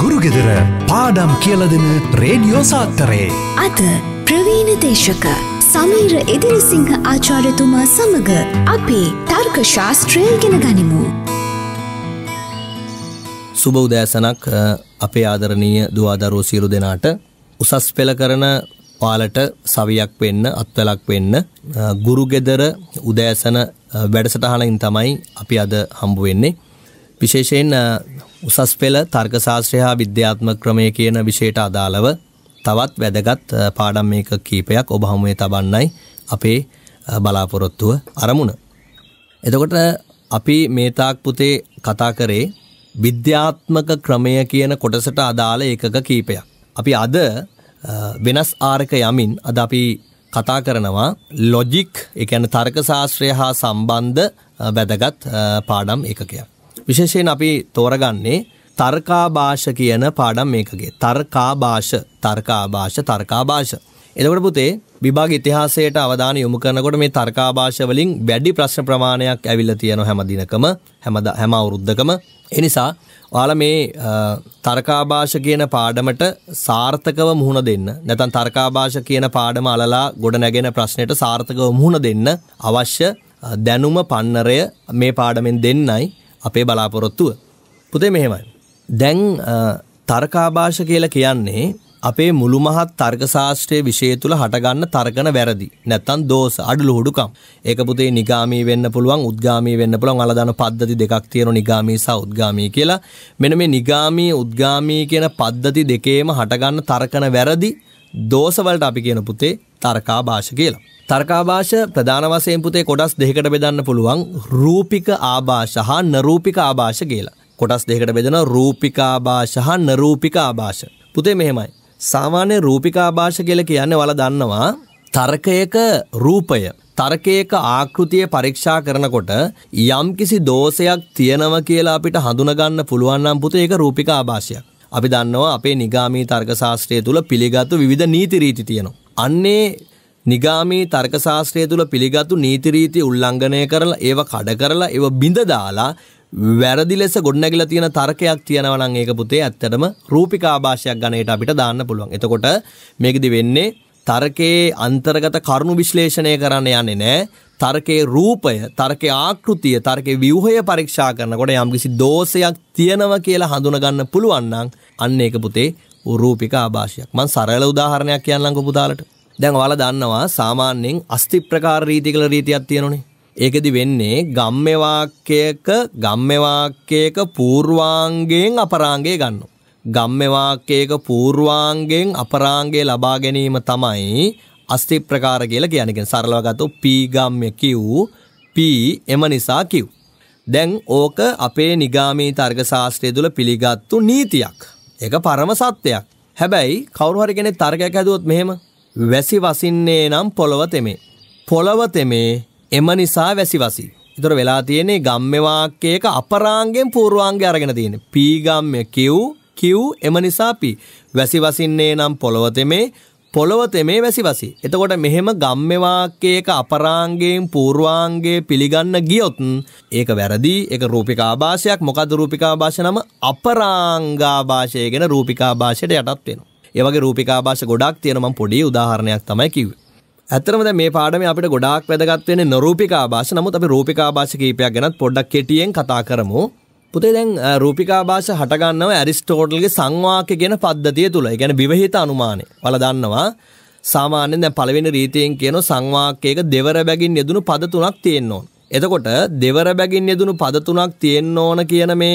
ගුරුගෙදර පාඩම් කියලදෙන රේඩියෝ සාත්තරයේ. අද ප්‍රවීණ දේශක සමීර එදිරිසිංහ ආචාර්යතුමා සමඟ අපේ තර්ක ශාස්ත්‍රය ගෙන ගනිමු. සුබ උදෑසනක් අපේ ආදරණීය දවාදරෝ සියලු දෙනාට උසස් පෙළ කරන පාලට සවියක් වෙන්න අත්වලක් වෙන්න ගුරුගෙදර උදෑසන වැඩසටහනින් තමයි අපි අද හම්බු වෙන්නේ. විශේෂයෙන් උසස් පෙළ තර්ක ශාස්ත්‍රය හා විද්‍යාත්මක ක්‍රමය කියන විෂයට අදාළව තවත් වැදගත් පාඩම් මේක කීපයක් ඔබ හමුවේ තබන්නයි අපේ බලාපොරොත්තුව අරමුණ. එතකොට අපි මේ තාක් පුතේ කතා කරේ විද්‍යාත්මක ක්‍රමය කියන කොටසට අදාළ ඒකක කීපයක්. අපි අද වෙනස් ආරක යමින් අද අපි කතා කරනවා ලොජික් ඒ කියන්නේ තර්ක ශාස්ත්‍රය හා සම්බන්ධ වැදගත් පාඩම් ඒකකයක්. විශේෂයෙන් අපි තෝරගන්නේ තර්කාභාෂ කියන පාඩම් මේකගේ තර්කාභාෂ තර්කාභාෂ තර්කාභාෂ එතකොට පුතේ විභාග ඉතිහාසයට අවධානය යොමු කරනකොට මේ තර්කාභාෂ වලින් වැඩි ප්‍රශ්න ප්‍රමාණයක් ඇවිල්ලා තියෙනවා හැම දිනකම හැම හැම අවුරුද්දකම ඒ නිසා ඔයාලා මේ තර්කාභාෂ කියන පාඩමට සාර්ථකව මුහුණ දෙන්න නැත්නම් තර්කාභාෂ කියන පාඩම අලලා ගොඩ නැගෙන ප්‍රශ්නෙට සාර්ථකව මුහුණ දෙන්න අවශ්‍ය දැනුම පන්නරය මේ පාඩමෙන් දෙන්නයි අපේ බලාපොරොත්තුව. පුතේ මෙහෙමයි. දැන් තර්කාභාෂ කියලා කියන්නේ අපේ මුළු මහත් තර්කශාස්ත්‍රයේ විෂය තුල හටගන්න තර්කන වැරදි. නැත්තම් දෝෂ, අඩළු හුඩුකම්. ඒක පුතේ නිගාමී වෙන්න පුළුවන්, උද්ගාමී වෙන්න පුළුවන්. අලදාන පද්ධති දෙකක් තියෙනවා නිගාමී සහ උද්ගාමී කියලා. මෙන්න මේ නිගාමී, උද්ගාමී කියන පද්ධති දෙකේම හටගන්න තර්කන වැරදි දෝෂ වලට අපි කියන පුතේ තර්කාභාෂ කියලා. තර්කාභාෂ ප්‍රධාන වශයෙන් පුතේ කොටස් දෙකකට බෙදන්න පුළුවන් රූපික ආభాෂ හා නරූපික ආభాෂ කියලා. කොටස් දෙකකට බෙදෙනවා රූපික ආభాෂ හා නරූපික ආభాෂ. පුතේ මෙහෙමයි. සාමාන්‍ය රූපික ආభాෂ කියලා කියන්නේ ඔයාලා දන්නවා තර්කයක රූපය තර්කයක ආකෘතිය පරීක්ෂා කරනකොට යම්කිසි දෝෂයක් තියෙනවා කියලා අපිට හඳුනගන්න පුළුවන් නම් පුතේ ඒක රූපික ආభాෂයක්. අපි දන්නවා අපේ නිගාමී තර්ක ශාස්ත්‍රය තුල පිළිගත්තු විවිධ නීති රීති තියෙනවා. අන්නේ නිගාමී තර්ක ශාස්ත්‍රය තුළ පිළිගත්තු නීති රීති උල්ලංඝනය කරලා ඒව කඩ කරලා ඒව බිඳ දාලා වැරදි ලෙස ගොඩනැගිලා තියෙන තර්කයක් තියෙනවා නම් ඒක පුතේ ඇත්තටම රූපිකාභාෂයක් ගණයට අපිට දාන්න පුළුවන්. එතකොට මේකෙදි වෙන්නේ තර්කයේ අන්තර්ගත කරුණු විශ්ලේෂණය කරන්න යන්නේ නැහැ. තර්කයේ රූපය, තර්කයේ ආකෘතිය, තර්කයේ ව්‍යුහය පරීක්ෂා කරනකොට යම්කිසි දෝෂයක් තියෙනවා කියලා හඳුනගන්න පුළුවන් නම් අන්න ඒක පුතේ උරූපික ආభాෂයක්. මම සරල උදාහරණයක් කියන්නම්කෝ පුතාලට. දැන් ඔයාලා දන්නවා සාමාන්‍යයෙන් අස්ති ප්‍රකාර රීති කියලා රීතියක් තියෙනනේ. ඒකෙදි වෙන්නේ ගම්ම්‍ය වාක්‍යයක ගම්ම්‍ය වාක්‍යයක පූර්වාංගයෙන් අපරාංගය ගන්නවා. ගම්ම්‍ය වාක්‍යයක පූර්වාංගයෙන් අපරාංගය ලබා ගැනීම තමයි අස්ති ප්‍රකාර කියලා කියන්නේ. කියන්නේ සරලව ගත්තොත් පී ගම්ම්‍ය කිව් පී එම නිසා කිව්. දැන් ඕක අපේ නිගාමී තර්ග ශාස්ත්‍රය තුළ පිළිගත්තු නීතියක්. ඒක පරම සත්‍යයක්. හැබැයි කවුරු හරි කෙනෙක් තර්කයක් ඇදුවොත් මෙහෙම වැසි වසින්නේ නම් පොළව තෙමේ. පොළව තෙමේ එම නිසා වැසි වසි. ඒතර වෙලා තියෙන්නේ ගම්මේ වාක්‍යයක අපරාංගයෙන් පූර්වාංගය අරගෙන තියෙන්නේ. පී ගම්මේ කිව් කිව් එම නිසා පී. වැසි වසින්නේ නම් පොළව තෙමේ පොළොව තෙමේ වැසි වසි. එතකොට මෙහෙම ගම්මවාක්‍යයක අපරාංගයෙන් පූර්වාංගයේ පිළිගන්න ගියොත් ඒක වැරදි ඒක රූපිකාභාෂයක් මොකද රූපිකාභාෂ නම අපරාංගාභාෂය ගැන රූපිකාභාෂයට යටත් වෙනවා. ඒ වගේ රූපිකාභාෂ ගොඩක් තියෙන මම පොඩි උදාහරණයක් තමයි කිව්වේ. ඇත්තරම දැන් මේ පාඩමේ අපිට ගොඩාක් වැදගත් වෙන්නේ නරූපිකාභාෂ. නමුත් අපි රූපිකාභාෂ කීපයක් ගැනත් පොඩ්ඩක් කෙටියෙන් කතා කරමු. පුතේ දැන් රූපිකා භාෂා හටගන්නව ඇරිස්ටෝටල්ගේ සංවාක්‍ය කියන පද්ධතිය තුල. ඒ කියන්නේ විවහිත අනුමානය. ඔයාලා දන්නවා සාමාන්‍යයෙන් දැන් පළවෙනි රීතියෙන් කියන සංවාක්‍යයක දෙවර බැගින් යෙදුණු පද තුනක් තියෙන්න ඕන. එතකොට දෙවර බැගින් යෙදුණු පද තුනක් තියෙන්න ඕන කියන මේ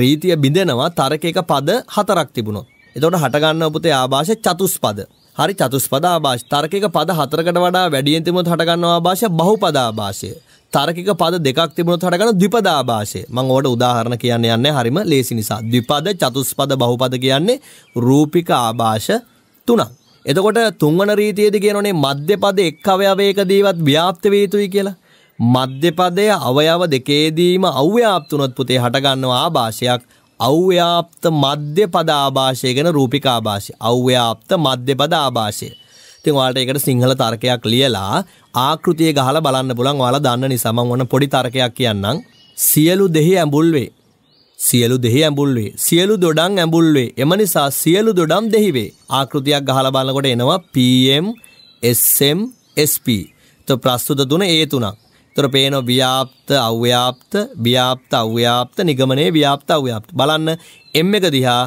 රීතිය බිඳෙනවා තරකයක පද හතරක් තිබුණොත්. එතකොට හටගන්නව පුතේ ආభాෂය චතුස්පද. හරි චතුස්පද ආభాෂ. තරකයක පද හතරකට වඩා වැඩියෙන් තිබුණොත් හටගන්නව ආభాෂය බහුපද ආభాෂය. තරකික පද දෙකක් තිබුණොත් හටගන්න ද්විපදාභාෂය. මම ඕකට උදාහරණ කියන්න යන්නේ හරිම ලේසි නිසා. ද්විපද, චතුස්පද, බහුපද කියන්නේ රූපික ආభాෂ තුනක්. එතකොට තුන්වන රීතියේදී කියනෝනේ මධ්‍යපද එක් අවයවයකදීවත් ව්‍යාප්ත වේ යුතුයි කියලා. මධ්‍යපදයේ අවයව දෙකේදීම අව්‍යාප්ත උනොත් පුතේ හටගන්නවා ආభాෂයක්. අව්‍යාප්ත මධ්‍යපද ආభాෂය ගැන රූපික ආభాෂය. අව්‍යාප්ත මධ්‍යපද ආభాෂය. ඉතින් ඔයාලට ඒකට සිංහල තර්කයක් ලියලා ආකෘතිය ගහලා බලන්න පුළුවන්. ඔයාලා දන්න නිසා මම ඔන්න පොඩි තරකයක් කියන්නම්. සියලු දෙහි ඇඹුල් වේ. සියලු දෙහි ඇඹුල් වේ. සියලු දොඩම් ඇඹුල් වේ. එම නිසා සියලු දොඩම් දෙහි වේ. ආකෘතියක් ගහලා බලනකොට එනවා PM SM SP. તો ප්‍රස්තුත තුන ඒ තුනක්. තොර පේන ව්‍යාප්ත අව්‍යාප්ත ව්‍යාප්ත අව්‍යාප්ත නිගමනේ ව්‍යාප්ත අව්‍යාප්ත බලන්න එම් එක දිහා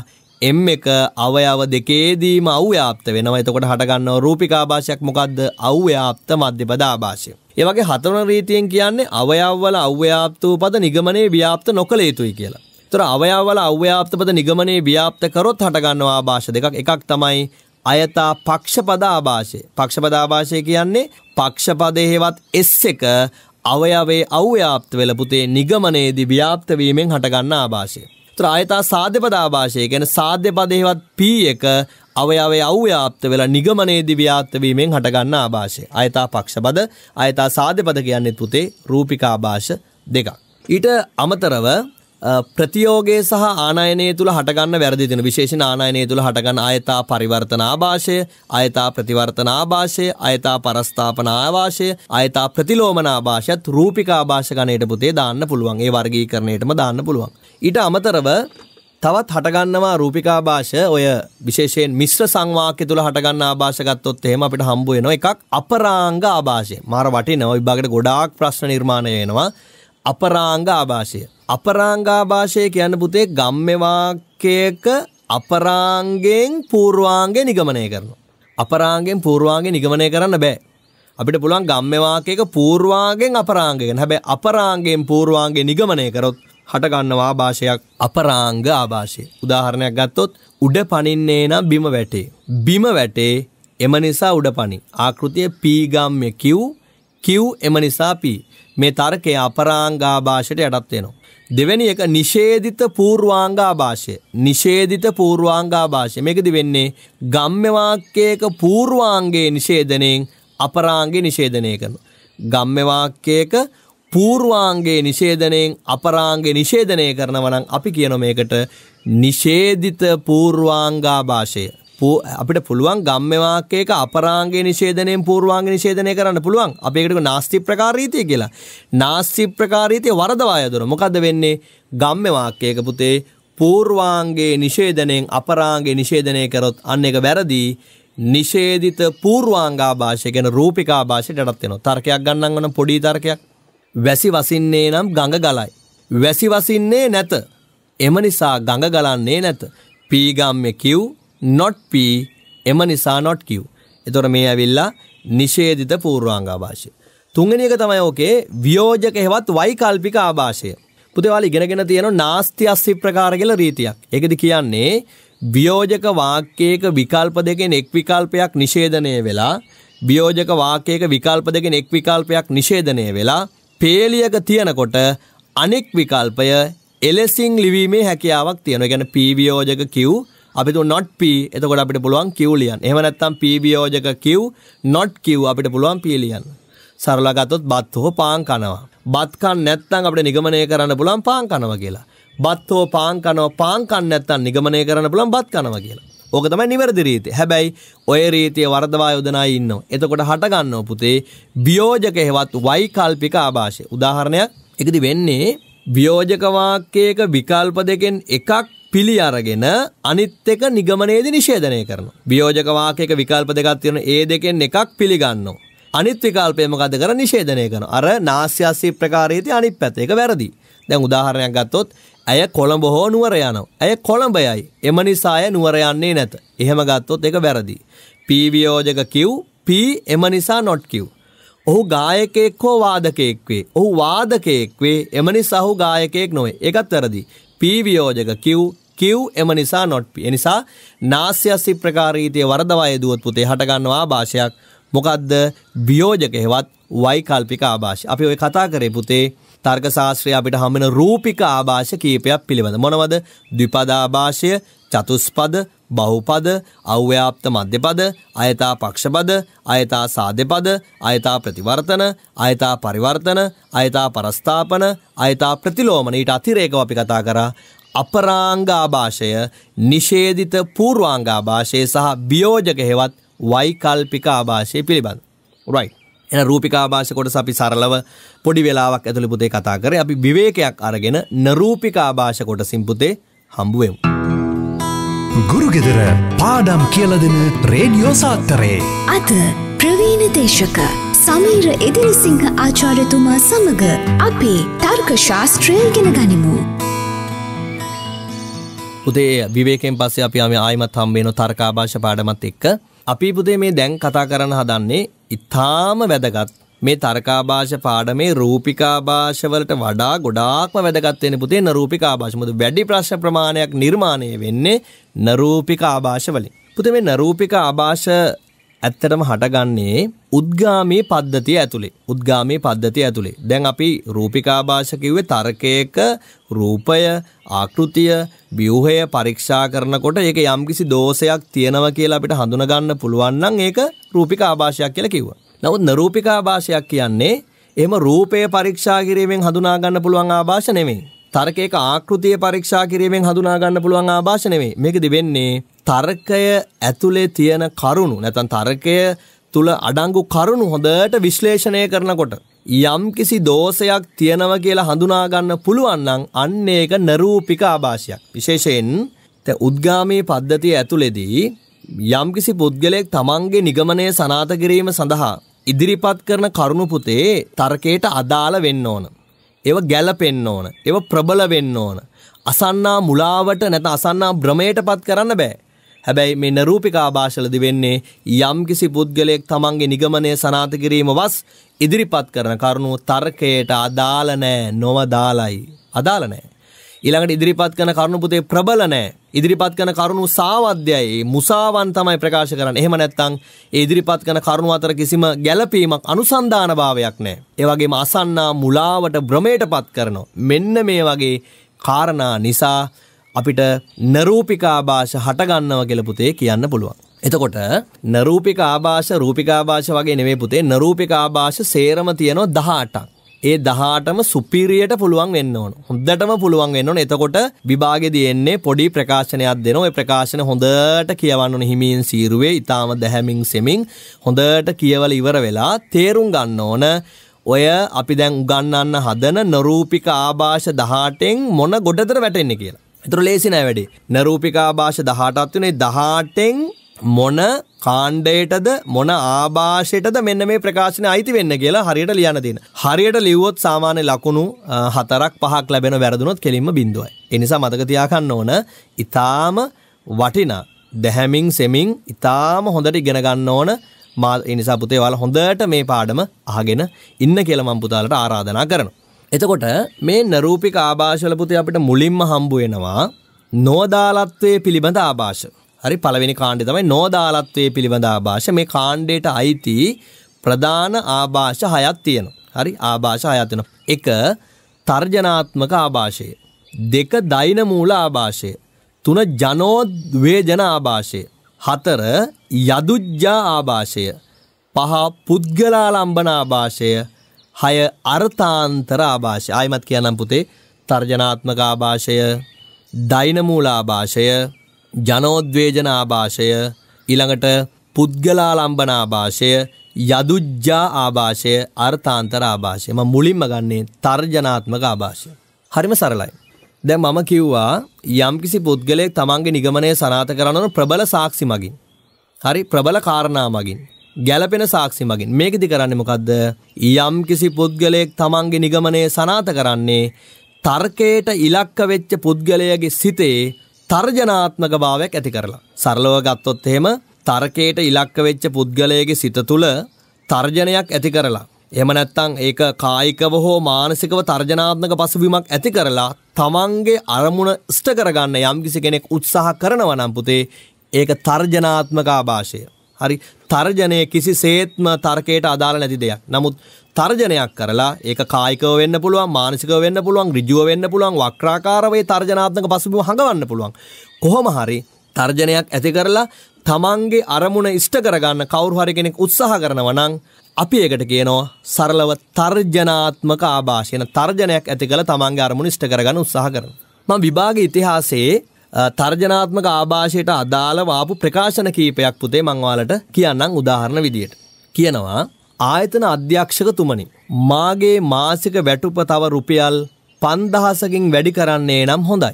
M1 අවයව දෙකේදීම අව්‍යාප්ත වෙනවා. එතකොට හටගන්නව රූපිකාභාෂයක් මොකද්ද? අව්‍යාප්ත මධ්‍යපදාභාෂය. ඒ වගේ හතරවන රීතියෙන් කියන්නේ අවයව වල අව්‍යාප්ත වූ පද නිගමනයේ ව්‍යාප්ත නොකළ යුතුයි කියලා. තොර අවයවල අව්‍යාප්තපද නිගමනයේ ව්‍යාප්ත කරොත් හටගන්නවා ආභාෂ දෙකක් එකක් තමයි අයතා පක්ෂපද ආභාෂය පක්ෂපද ආභාෂය කියන්නේ පක්ෂපදයේවත් S එක අවයවේ අව්‍යාප්ත වෙලා පුතේ නිගමනයේදී ව්‍යාප්ත වීමෙන් හටගන්නා ආභාෂය ත්‍රායතා සාධ්‍යපදාභාෂය ගැන සාධ්‍යපදයවත් පී එක අවයාවේ අව්‍යාප්ත වෙලා නිගමනයේ දිව්‍යාත්වීමෙන් හටගන්න ආභාෂය. අයතා පක්ෂපද අයතා සාධ්‍යපද කියන්නේ පුතේ රූපිකාභාෂ දෙකක්. ඊට අමතරව ප්‍රතියෝගය සහ ආනයනය තුළ හටගන්න වැරදි තින විශේෂ ආනයනය තුළ හටගන්න අයතා පරිවර්තනාභාෂය අයතා ප්‍රතිවර්තනාභාෂය අයතා පරස්ථාපනාවාශය අයතා ප්‍රතිලෝමනාභාෂත් රූපිකාභාෂ ගණයට පුතේ දාන්න පුළුවන් ඒ වර්ගී කරණයටම දාන්න පුළුවන්. ඊට අමතරව තවත් හටගන්නවා රූපිකාභාෂ ඔය විශේෂයෙන් මිශ්‍ර සංවාක්‍ය තුළ හටගන්න ආභාෂගත්තොත් එහෙම අපිට හම්බ වෙනවා එකක් අපරාංග ආභාෂය. මාර වටිනවා විභාගයට ගොඩාක් ප්‍රශ්න නිර්මාණය වෙනවා. අපරාංග ආభాෂය. අපරාංග ආభాෂය කියන පුතේ ගම්මේ වාක්‍යයක අපරාංගයෙන් පූර්වාංගේ නිගමනය කරනවා. අපරාංගයෙන් පූර්වාංගේ නිගමනය කරන්න බෑ. අපිට පුළුවන් ගම්මේ වාක්‍යයක පූර්වාංගෙන් අපරාංගය ගන්න. හැබැයි අපරාංගයෙන් පූර්වාංගේ නිගමනය කරොත් හට ගන්නවා ආభాෂයක් අපරාංග ආభాෂය. උදාහරණයක් ගත්තොත් උඩ පනින්නේ නම් බිම වැටේ. බිම වැටේ එම නිසා උඩ පනි. ආකෘතිය P ගම්මේ Q Q එම නිසා P. මේ තර්කය අපරාංගාභාෂයට යටත් වෙනවා. දෙවැනි එක නිෂේධිත පූර්වාංගාභාෂය. නිෂේධිත පූර්වාංගාභාෂය. මේකද වෙන්නේ ගම්ම්‍ය වාක්‍යයක පූර්වාංගයේ නිෂේධණයෙන් අපරාංගේ නිෂේධනය කරනවා. ගම්ම්‍ය වාක්‍යයක පූර්වාංගේ නිෂේධණයෙන් අපරාංගේ නිෂේධනය කරනවා නම් අපි කියන මේකට නිෂේධිත පූර්වාංගාභාෂය. අපිට පුළුවන් ගම්මවාකයක අපරාංගේ නිෂේධනයෙන් පූර්වාංග නිෂේධනය කරන්න පුළුවන් අපි ඒකට නාස්ති ප්‍රකාරීතිය කියලා. නාස්ති ප්‍රකාරීතිය වරදවායදුර. මොකද්ද වෙන්නේ? ගම්මවාකයක පුතේ පූර්වාංගේ නිෂේධනයෙන් අපරාංගේ නිෂේධනය කරොත් අන්න එක වැරදි නිෂේධිත පූර්වාංගාභාෂය ගැන රූපිකාභාෂයට යටත් වෙනවා. තර්කයක් ගන්නම් වන පොඩි තර්කයක්. වැසි වසින්නේ නම් ගඟ ගලයි. වැසි වසින්නේ නැත. එම නිසා ගඟ ගලන්නේ නැත. පීගම්ය කිව් not P එම නිසා not Q. එතකොට මේ ඇවිල්ලා නිෂේධිත පූර්වාංග ආభాෂය. තුන්වෙනි එක තමයි ඕකේ වියෝජක හේවත් වෛකල්පික ආభాෂය. පුතේවාල ඉගෙනගෙන තියෙන නාස්ති අස්සි ප්‍රකාර කියලා රීතියක්. ඒකද කියන්නේ වියෝජක වාක්‍යයක විකල්ප දෙකෙන් එක් විකල්පයක් නිෂේධනය වෙලා වියෝජක වාක්‍යයක විකල්ප දෙකෙන් එක් විකල්පයක් නිෂේධනය වෙලා පේලියක තියනකොට අනෙක් විකල්පය එලෙසින් ලිවීමේ හැකියාවක් තියෙනවා. ඒ කියන්නේ P වියෝජක Q අපි තු not p එතකොට අපිට පුළුවන් q ලියන්න. එහෙම නැත්නම් p වියෝජක q not q අපිට පුළුවන් p ලියන්න. සරලව ගත්තොත් බත් හෝ පාන් කනවා. බත් කන් නැත්නම් අපිට නිගමනය කරන්න පුළුවන් පාන් කනවා කියලා. බත් හෝ පාන් කනවා පාන් කන් නැත්නම් නිගමනය කරන්න පුළුවන් බත් කනවා කියලා. ඕක තමයි නිවැරදි රීතිය. හැබැයි ඔය රීතිය වරදවා යොදනා ඉන්නවා. එතකොට හට ගන්නව පුතේ වියෝජක හේවත් වෛකල්පික ආభాෂය. උදාහරණයක් ඒකදි වෙන්නේ වියෝජක වාක්‍යයක විකල්ප දෙකෙන් එකක් පිළි අරගෙන අනිත් එක නිගමනයේදී නිෂේධනය කරනවා. වියෝජක වාක්‍යයක විකල්ප දෙකක් තියෙනවා. ඒ දෙකෙන් එකක් පිළිගන්නවා. අනිත් විකල්පය මොකද කරන්නේ? නිෂේධනය කරනවා. අර නාස්‍යාසී ප්‍රකාරයේදී අනිත් පැත්ත ඒක වැරදි. දැන් උදාහරණයක් ගත්තොත් ඇය කොළඹ හෝ නුවර යනවා. ඇය කොළඹයයි. එම නිසා ඇය නුවර යන්නේ නැත. එහෙම ගත්තොත් ඒක වැරදි. P වියෝජක Q P එම නිසා not Q. ඔහු ගායකයෙක් හෝ වාදකයෙක් වේ. ඔහු වාදකයෙක් වේ. එම නිසා ඔහු ගායකයෙක් නොවේ. ඒකත් වැරදි. P වියෝජක Q කිව් එම නිසා නොට් පි. ඒ නිසා නාස්‍ය සිප්‍රකාරීතයේ වරදවා යෙදුවොත් පුතේ හට ගන්නවා ආభాෂයක්. මොකද්ද? වියෝජක හේවත් වෛකල්පික ආభాෂය. අපි ওই කතා කරේ පුතේ තර්ක ශාස්ත්‍රය අපිට හම්බෙන රූපික ආభాෂ කීපයක් පිළිබඳ. මොනවද? ද්විපද ආభాෂය, චතුස්පද, බහුපද, අව්‍යාප්ත මධ්‍යපද, අයතා පක්ෂපද, අයතා සාදෙපද, අයතා ප්‍රතිවර්තන, අයතා පරිවර්තන, අයතා පරස්ථාපන, අයතා ප්‍රතිලෝමන ඊට අතිරේකව අපි කතා කරා අපරාංගාභාෂය නිශේධිත පූර්වාංගාභාෂය සහ බියෝජක හෙවත් වයිකල්පික ආභාෂය පිළිබඳ. රයි. එන රූපිකාභාෂ කොටස අපි සරලව පොඩි වෙලාවක් ඇතුළි පුතේ කතා කරේ අපි විවේකයක් අරගෙන නරූපිකාභාෂ කොටසින් පුතේ හම්බුවෙමු. ගුරුගෙදර පාඩම් කියලදෙන රේඩියෝ සාත්තරේ. අද ප්‍රවීණ දේශක සමීර එදිරිසිංහ ආචාර්යතුමා සමග අපේ තර්ක ශාස්ත්‍රය ඉගෙන ගනිමු. පුතේ විවේකෙන් පස්සේ අපි ආම ආයිමත් හම්බේන තර්කාභාෂ පාඩමත් එක්ක අපි පුතේ මේ දැන් කතා කරන්න හදන්නේ ඉතාම වැදගත් මේ තර්කාභාෂ පාඩමේ රූපිකාභාෂ වලට වඩා ගොඩාක්ම වැදගත් වෙන පුතේ නරූපිකාභාෂ මොකද වැඩි ප්‍රශ්න ප්‍රමාණයක් නිර්මාණය වෙන්නේ නරූපිකාභාෂ වලින් පුතේ මේ නරූපිකාභාෂ ඇත්තටම හටගන්නේ උද්ගාමී පද්ධතිය ඇතුලේ. උද්ගාමී පද්ධතිය ඇතුලේ. දැන් අපි රූපිකා භාෂා කිව්වේ තර්කයක රූපය, ආකෘතිය, ව්‍යුහය පරීක්ෂා කරනකොට ඒක යම්කිසි දෝෂයක් තියෙනවා කියලා අපිට හඳුනා ගන්න පුළුවන් නම් ඒක රූපිකා භාෂාවක් කියලා කිව්වා. නමුත් නරූපිකා භාෂාවක් කියන්නේ එහෙම රූපය පරීක්ෂා කිරීමෙන් හඳුනා ගන්න පුළුවන් ආభాෂ නෙමෙයි. තර්කයක ආකෘතිය පරීක්ෂා කිරීමෙන් හඳුනා ගන්න පුළුවන් ආభాෂ නෙමෙයි. මේකද වෙන්නේ තර්කය ඇතුලේ තියෙන කරුණු නැතන් තර්කය තුළ අඩංගු කරුණු හොඳට විශ්ලේෂණය කරනකොට. යම් කිසි දෝෂයක් තියෙනව කියලා හඳුනාගන්න පුළුවන්නං අන්න ඒක නරූපික ආභාෂයක්. විශේෂයෙන් උද්ගාමී පද්ධතිය ඇතුළෙදී යම්කිසි පුද්ගලයෙක් තමන්ගේ නිගමනය සනාත කිරීම සඳහා ඉදිරිපත් කරන කරුණු පුතේ තර්කයට අදාළ වෙන්න ඕන. ඒව ගැලපෙන්න ඕන. ඒව ප්‍රබල වෙන්න ඕන. අසන්නා මුලාවට නැත අසන්නා බ්‍රමයට පත් කරන්න බෑ. හැබැයි මේ නරූපිකා භාෂලදි වෙන්නේ යම්කිසි පුද්ගලයෙක් තමන්ගේ නිගමනය සනාත කිරීම වස් ඉදිරිපත් කරන කරුණු තර්කයට අදාළ නෑ නොව දාලයි අදාළ නෑ ඊළඟට ඉදිරිපත් කරන කරුණු පුතේ ප්‍රබල නෑ ඉදිරිපත් කරන කරුණු සාවද්‍යයි මුසාවන් තමයි ප්‍රකාශ කරන්නේ. එහෙම නැත්නම් ඒ ඉදිරිපත් කරන කරුණු අතර කිසිම ගැළපීමක් අනුසන්ධාන භාවයක් නැහැ. ඒ වගේම අසන්නා මුලාවට භ්‍රමයටපත් කරනවා. මෙන්න මේ වගේ කාරණා නිසා අපිට නරූපිකාභාෂ හටගන්නව කියලා පුතේ කියන්න පුළුවන්. එතකොට නරූපිකාභාෂ රූපිකාභාෂ වගේ නෙමෙයි පුතේ නරූපිකාභාෂ සේරම තියෙනවා 18ක්. ඒ 18ම සුපිරියට පුළුවන් වෙන්න ඕන. හොඳටම පුළුවන් වෙන්න ඕන. එතකොට විභාගෙදී එන්නේ පොඩි ප්‍රකාශනයක් දෙනවා. ඒ ප්‍රකාශන හොඳට කියවන්න ඕන හිමීන් සීරුවේ. ඊටාම දැහැමින් සෙමින් හොඳට කියවල ඉවර වෙලා තේරුම් ගන්න ඕන. ඔය අපි දැන් උගන්වන්න හදන නරූපික ආభాෂ 18න් මොන ගොඩතර වැටෙන්නේ කියලා. එතුර ලේසි නෑ වැඩි. නරූපිකා භාෂ 18ක් තුනේ 18ෙන් මොන කාණ්ඩයටද මොන ආභාෂයටද මෙන්න මේ ප්‍රකාශනය අයිති වෙන්න කියලා හරියට ලියන්න තියෙන. හරියට ලිව්වොත් සාමාන්‍ය ලකුණු හතරක් පහක් ලැබෙන වැරදුනොත් කෙලින්ම බිඳුවයි. ඒ නිසා මතක තියාගන්න ඕන ඊටාම වටිනා දැහැමින් සෙමින් ඊටාම හොඳට ඉගෙන ගන්න ඕන මා ඒ නිසා පුතේ ඔයාලා හොඳට මේ පාඩම අහගෙන ඉන්න කියලා මම පුතාලට ආරාධනා කරනවා. එතකොට මේ නරූපික ආභාෂවල පුතේ අපිට මුලින්ම හම්බ වෙනවා නෝදාලත්වයේ පිළිබඳ ආභාෂ. හරි පළවෙනි කාණ්ඩේ තමයි නෝදාලත්වයේ පිළිබඳ ආභාෂ. මේ කාණ්ඩයට අයිති ප්‍රධාන ආභාෂ හයක් තියෙනවා. හරි ආභාෂ හයක් තියෙනවා. එක තර්ජනාත්මක ආභාෂය. දෙක දෛන මූල ආභාෂය. තුන ජනෝද්වේජන ආභාෂය. හතර යදුජ්ජා ආභාෂය. පහ පුද්ගලාලම්බන ආභාෂය. හය අර්ථාන්තර ආභාෂය ආයමත් කියනම් පුතේ තර්ජනාත්මක ආභාෂය දෛනමූල ආභාෂය ජනෝද්වේජන ආභාෂය ඊළඟට පුද්ගලාලම්බන ආභාෂය යදුජ්ජා ආභාෂය අර්ථාන්තර ආභාෂය මම මුලින්ම ගන්නේ තර්ජනාත්මක ආභාෂය හරිම සරලයි දැන් මම කිව්වා යම්කිසි පුද්ගලයෙක් තමන්ගේ නිගමනය සනාථ කරනවන ප්‍රබල සාක්ෂි මගින් හරි ප්‍රබල කාරණා මගින් ගැලපෙන සාක්ෂි මගින් මේකෙදි කරන්නේ මොකද්ද යම් කිසි පුද්ගලයෙක් තමන්ගේ නිගමනය සනාත කරන්නේ තර්කයට ඉලක්ක වෙච්ච පුද්ගලයාගේ සිතේ තර්ජනාත්මක භාවයක් ඇති කරලා සරලව ගත්තොත් එහෙම තර්කයට ඉලක්ක වෙච්ච පුද්ගලයාගේ සිත තුළ තර්ජනයක් ඇති කරලා එහෙම නැත්නම් ඒක කායිකව හෝ මානසිකව තර්ජනාත්මක පසුබිමක් ඇති කරලා තමන්ගේ අරමුණ ඉෂ්ට කරගන්න යම්කිසි කෙනෙක් උත්සාහ කරනවා නම් පුතේ ඒක තර්ජනාත්මක ආభాෂය හරි තර්ජනය කිසිසේත්ම තර්කයට අදාළ නැති දෙයක්. නමුත් තර්ජනයක් කරලා ඒක කායිකව වෙන්න පුළුවන්, මානසිකව වෙන්න පුළුවන්, ඍජුව වෙන්න පුළුවන්, වක්‍රාකාරව ඒ තර්ජනාත්මක පසුබිම හඟවන්න පුළුවන්. කොහොම හරි තර්ජනයක් ඇති කරලා තමන්ගේ අරමුණ ඉෂ්ට කරගන්න කවුරු හරි කෙනෙක් උත්සාහ කරනවා නම් අපි ඒකට කියනවා සරලව තර්ජනාත්මක ආభాෂය. තර්ජනයක් ඇති කරලා තමන්ගේ අරමුණ ඉෂ්ට කරගන්න උත්සාහ කරනවා. මම විභාග ඉතිහාසයේ තර්ජනාත්මක ආභාෂයට අදාළව ආපු ප්‍රකාශන කීපයක් පුතේ මං ඔයාලට කියන්නම් උදාහරණ විදියට. කියනවා ආයතන අධ්‍යක්ෂකතුමනි මාගේ මාසික වැටුප තව රුපියල් 5000කින් වැඩි කරන්නේ නම් හොඳයි.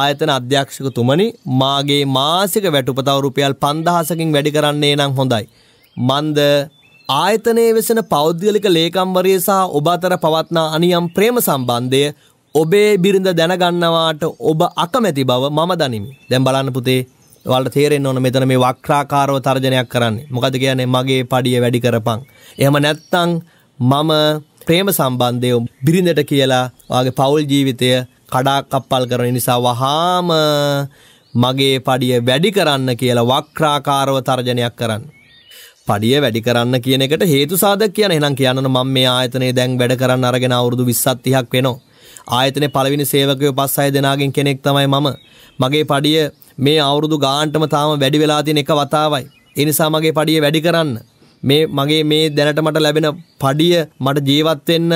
ආයතන අධ්‍යක්ෂකතුමනි මාගේ මාසික වැටුප තව රුපියල් 5000කින් වැඩි කරන්නේ නම් හොඳයි. මන්ද ආයතනයේ වෙසෙන පෞද්ගලික ලේකම්වරිය සහ ඔබ අතර පවත්නා අනියම් ප්‍රේම සම්බන්ධය ඔබේ බිරිඳ දැනගන්නවාට ඔබ අකමැති බව මම දනිමි. දැන් බලන්න පුතේ ඔයාලට තේරෙන්න ඕන මෙතන මේ වක්‍රාකාරව තර්ජනයක් කරන්නේ. මොකද කියන්නේ මගේ පඩිය වැඩි කරපන්. එහෙම නැත්තම් මම ප්‍රේම සම්බන්ධය බිරිඳට කියලා ඔයාගේ පෞල් ජීවිතය කඩාකප්පල් කරන නිසා වහාම මගේ පඩිය වැඩි කරන්න කියලා වක්‍රාකාරව තර්ජනයක් කරන්න. පඩිය වැඩි කරන්න කියන එකට හේතු සාධක කියන එහෙනම් කියන්න මම මේ ආයතනයේ දැන් වැඩ කරන්න අරගෙන අවුරුදු 20ක් 30ක් වෙනවා. ආයතනයේ පළවෙනි සේවකයෝ පස් හය දෙනාගෙන් කෙනෙක් තමයි මම. මගේ පඩිය මේ අවුරුදු ගානටම තාම වැඩි වෙලා තියෙන එක වතාවයි. ඒ නිසා මගේ පඩිය වැඩි කරන්න. මේ මගේ මේ දැනට මට ලැබෙන පඩිය මට ජීවත් වෙන්න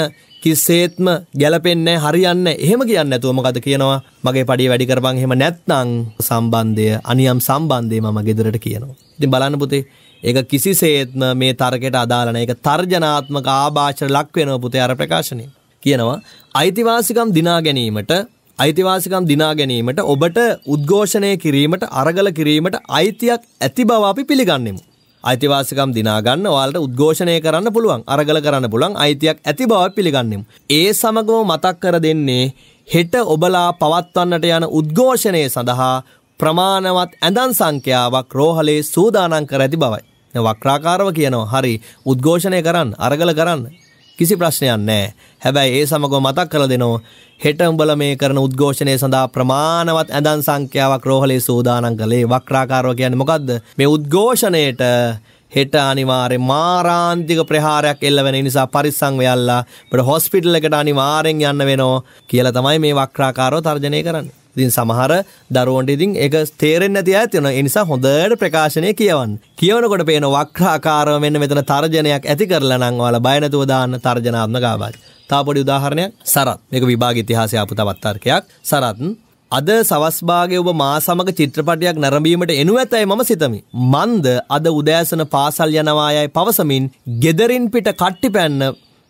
කිසිසේත්ම ගැලපෙන්නේ හරියන්න එහෙම කියන්න නැතුව මොකද කියනවා මගේ පඩිය වැඩි කරපන් එහෙම නැත්නම් සම්බන්ධය අනියම් සම්බන්ධය මම ගෙදරට කියනවා. ඉතින් බලන්න පුතේ ඒක කිසිසේත්ම මේ තර්කයට අදාළ නැහැ. ඒක තර්ජනාත්මක ආభాෂර ලක් වෙනවා පුතේ අර ප්‍රකාශනේ. කියනවා අයිතිවාසිකම් දිනා ගැනීමට අයිතිවාසිකම් දිනා ගැනීමට ඔබට උද්ඝෝෂණය කිරීමට අරගල කිරීමට අයිතියක් ඇති බව අපි පිළිගන්නෙමු. අයිතිවාසිකම් දිනා ගන්න ඔයාලට උද්ඝෝෂණය කරන්න පුළුවන් අරගල කරන්න පුළුවන් අයිතියක් ඇති බව පිළිගන්නෙමු. ඒ සමගම මතක් කර දෙන්නේ හෙට ඔබලා පවත්වන්නට යන උද්ඝෝෂණය සඳහා ප්‍රමාණවත් ඇඳන් සංඛ්‍යාවක් රෝහලේ සූදානම් කර ඇති බවයි. වක්‍රාකාරව කියනවා හරි උද්ඝෝෂණය කරන්න අරගල කරන්න කිසි ප්‍රශ්නයක් නැහැ. හැබැයි ඒ සමගම මතක් කරලා දෙනවා හෙට උඹලා මේ කරන උද්ඝෝෂණය සඳහා ප්‍රමාණවත් ඇඳන් සංඛ්‍යාවක් රෝහලේ සූදානම් කළේ. වක්‍රාකාරව කියන්නේ මොකද්ද? මේ උද්ඝෝෂණයට හෙට අනිවාර්යෙන් මාරාන්තික ප්‍රහාරයක් එල්ල වෙන නිසා පරිස්සම් වෙයල්ලා අපිට හොස්පිටල් එකට අනිවාර්යෙන් යන්න වෙනවා කියලා තමයි මේ වක්‍රාකාරව තර්ජනය කරන්නේ. ඉතින් සමහර දරුවන්ට ඉතින් ඒක තේරෙන්නේ නැති අය තියෙනවා. ඒ නිසා හොඳට ප්‍රකාශනය කියවන්න. කියවනකොට පේන වක්‍රාකාරව මෙන්න මෙතන තර්ජනයක් ඇති කරලා නම් ඔයාලා බය නැතුව දාන්න තර්ජනාත්මක ආවාද. තව පොඩි උදාහරණයක් සරත්. මේක විභාග ඉතිහාසයේ ආපු තවත් තර්කයක්. සරත් අද සවස් භාගයේ ඔබ මා සමග චිත්‍රපටයක් නැරඹීමට එනු ඇතයි මම සිතමි. මන්ද අද උදෑසන පාසල් යනවා යයි පවසමින් gederin පිට කට්ටි පැන්න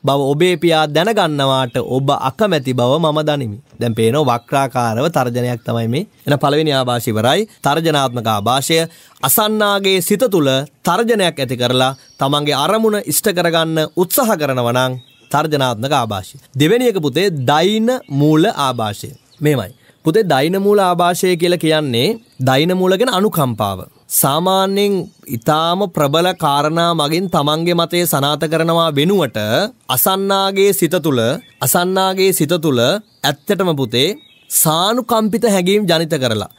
බව ඔබේ පියා දැනගන්නවාට ඔබ අකමැති බව මම දනිමි. දැන් පේනවා වක්‍රාකාරව තර්ජනයක් තමයි මේ. එන පළවෙනි ආభాෂය ඉවරයි. තර්ජනාත්මක ආభాෂය අසන්නාගේ සිත තුළ තර්ජනයක් ඇති කරලා තමන්ගේ අරමුණ ඉෂ්ට කරගන්න උත්සාහ කරනවා නම් තර්ජනාත්මක ආభాෂය. දෙවෙනි එක පුතේ දෛන මූල ආభాෂය. මේමයි. පුතේ දෛන මූල ආభాෂය කියලා කියන්නේ දෛන මූල කියන අනුකම්පාව. සාමාන්‍යයෙන් ඊටාම ප්‍රබල කාරණා මගින් තමන්ගේ මතය සනාත කරනවා වෙනුවට අසන්නාගේ සිත තුළ අසන්නාගේ සිත තුළ ඇත්තටම පුතේ සානුකම්පිත හැඟීම් ජනිත කරලා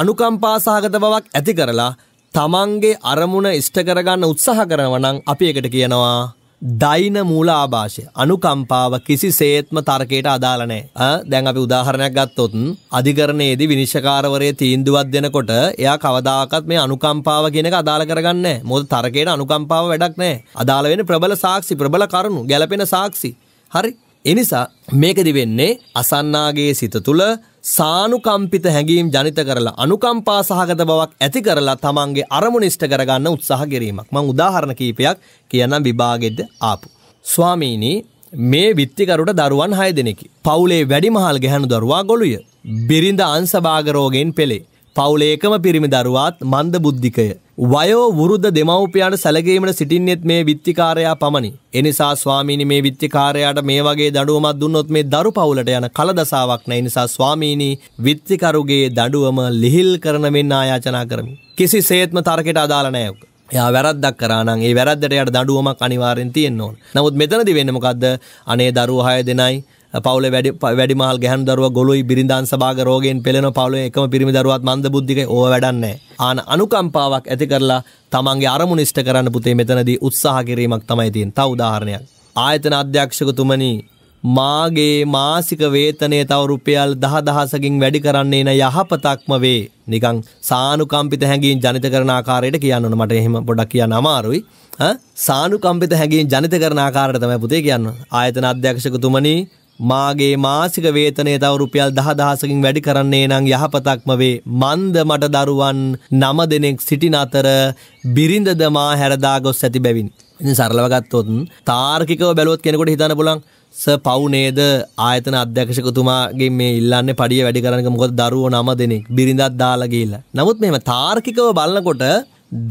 අනුකම්පා සහගත බවක් ඇති කරලා තමන්ගේ අරමුණ ඉෂ්ට කරගන්න උත්සාහ කරනවා නම් අපි ඒකට කියනවා දෛන මූල ආభాෂය අනුකම්පාව කිසිසේත්ම තර්කයට අදාළ නැහැ. දැන් අපි උදාහරණයක් ගත්තොත් අධිකරණයේදී විනිශ්චයකාරවරයේ තීන්දුවක් දෙනකොට එයා කවදාකවත් මේ අනුකම්පාව කියන එක අදාළ කරගන්නේ නැහැ. මොකද තර්කයට අනුකම්පාව වැඩක් නැහැ. අදාළ වෙන්නේ ප්‍රබල සාක්ෂි, ප්‍රබල කරුණු, ගැළපෙන සාක්ෂි. හරි. එනිසා මේකදි වෙන්නේ අසන්නාගේ සිත තුළ සානුකම්පිත හැඟීම් ජනිත කරලා අනුකම්පා සහගත බවක් ඇති කරලා තමන්ගේ අරමුණ ඉෂ්ට කරගන්න උත්සාහ කිරීමක්. මම උදාහරණ කීපයක් කියන්නම් විභාගෙද්ද ආපු. ස්වාමීනි මේ විත්තිකරුට දරුවන් 6 දෙනෙකි. පවුලේ වැඩිමහල් ගැහණු දරුවා ගොළුය. බිරිඳ අංශභාග රෝගයෙන් පෙළේ. පවුලේ එකම පිරිමි දරුවාත් මන්ද බුද්ධිකය. වයෝ වෘද්ධ දෙමව්පියන්ට සැලකීමට සිටින්නෙත් මේ විත්තිකාරයා පමණි. එනිසා ස්වාමීනි මේ විත්තිකාරයාට මේ වගේ දඬුවමක් දුන්නොත් මේ දරු පවුලට යන කලදසාවක් නැහැ. එනිසා ස්වාමීනි විත්තිකරුගේ දඬුවම ලිහිල් කරන මෙන්න ආයාචනා කරමි. කිසිසේත්ම තර්කයට අදාළ නැහැ. එයා වැරද්දක් කරා නම් ඒ වැරද්දට යට දඬුවමක් අනිවාර්යෙන් තියෙන්න ඕන. නමුත් මෙතනදී වෙන්නේ මොකද්ද? අනේ දරුවෝ 6 දෙනයි පවුල වැඩි වැඩිමහල් ගැහන් දරුව ගොලුයි බිරිඳාන් සභාග රෝගයෙන් පෙළෙන පවුලේ එකම පිරිමි දරුවත් මන්ද බුද්ධික ඕව වැඩන්නේ. ආන අනුකම්පාවක් ඇති කරලා තමන්ගේ අරමුණ ඉෂ්ට කරන්න පුතේ මෙතනදී උත්සාහ කිරීමක් තමයි තියෙන්නේ. තව උදාහරණයක්. ආයතන අධ්‍යක්ෂකතුමනි මාගේ මාසික වේතනය තව රුපියල් දහ දහසකින් වැඩි කරන්නේ න යහපතක්ම වේ නිකං සානුකම්පිත හැඟීම් ජනිත කරන ආකාරයට කියන්න ඕන මට එහෙම පොඩක් කියන්න අමාරුයි සානුකම්පිත හැඟීම් ජනිත කරන ආකාරයට තමයි පුතේ කියන්න ආයතන අධ්‍යක්ෂකතුමනි මාගේ මාසික වේතනය තව රුපියල් දහ දහසකින් වැඩි කරන්නේ නම් යහපතක්ම වේ මන්ද මට දරුවන් නම දෙනෙක් සිටින අතර බිරිඳද මා හැරදා ගොස් ඇති බැවින්. ඉතින් සරලව ගත්තොත් තාර්කිකව බැලුවොත් කෙනෙකුට හිතන්න පුළුවන් ස පවුනේද ආයතන අධ්‍යක්ෂකතුමාගේ මේ ඉල්ලන්න පඩිය වැඩි කරනක මොකද දරුවෝ නම දෙනෙක් බිරිඳත් දාලා ගිහිල්ලා. නමුත් මෙහෙම තාර්කිකව බලනකොට